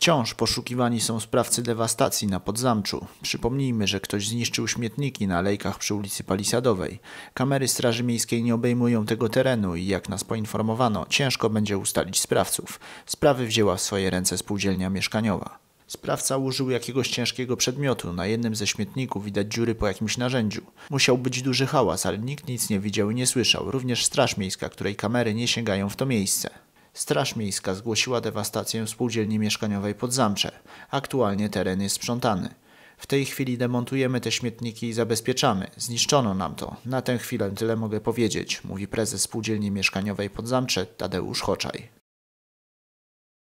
Wciąż poszukiwani są sprawcy dewastacji na Podzamczu. Przypomnijmy, że ktoś zniszczył śmietniki na lejkach przy ulicy Palisadowej. Kamery Straży Miejskiej nie obejmują tego terenu i jak nas poinformowano, ciężko będzie ustalić sprawców. Sprawy wzięła w swoje ręce spółdzielnia mieszkaniowa. Sprawca użył jakiegoś ciężkiego przedmiotu. Na jednym ze śmietników widać dziury po jakimś narzędziu. Musiał być duży hałas, ale nikt nic nie widział i nie słyszał. Również Straż Miejska, której kamery nie sięgają w to miejsce. Straż Miejska zgłosiła dewastację spółdzielni mieszkaniowej pod Zamcze. Aktualnie teren jest sprzątany. W tej chwili demontujemy te śmietniki i zabezpieczamy. Zniszczono nam to. Na tę chwilę tyle mogę powiedzieć, mówi prezes spółdzielni mieszkaniowej pod Zamcze Tadeusz Hoczaj.